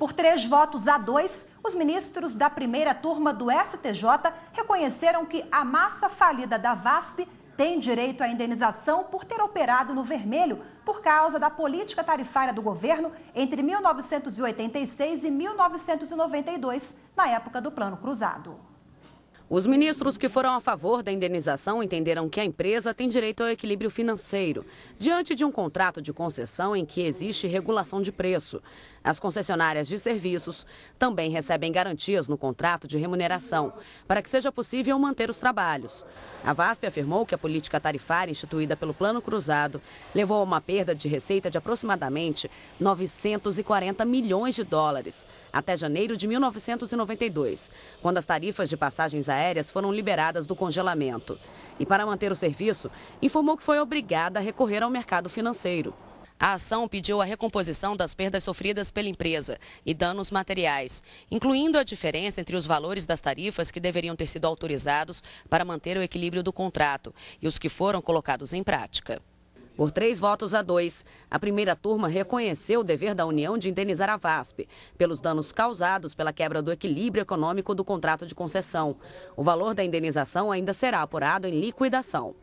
por três votos a dois, os ministros da primeira turma do STJ reconheceram que a massa falida da VASP tem direito à indenização por ter operado no vermelho por causa da política tarifária do governo entre 1986 e 1992, na época do Plano Cruzado. Os ministros que foram a favor da indenização entenderam que a empresa tem direito ao equilíbrio financeiro, diante de um contrato de concessão em que existe regulação de preço. As concessionárias de serviços também recebem garantias no contrato de remuneração, para que seja possível manter os trabalhos. A VASP afirmou que a política tarifária instituída pelo Plano Cruzado levou a uma perda de receita de aproximadamente 940 milhões de dólares até janeiro de 1992, quando as tarifas de passagens aéreas foram liberadas do congelamento. E para manter o serviço, informou que foi obrigada a recorrer ao mercado financeiro. A ação pediu a recomposição das perdas sofridas pela empresa e danos materiais, incluindo a diferença entre os valores das tarifas que deveriam ter sido autorizados para manter o equilíbrio do contrato e os que foram colocados em prática. Por três votos a dois, a primeira turma reconheceu o dever da União de indenizar a VASP pelos danos causados pela quebra do equilíbrio econômico do contrato de concessão. O valor da indenização ainda será apurado em liquidação.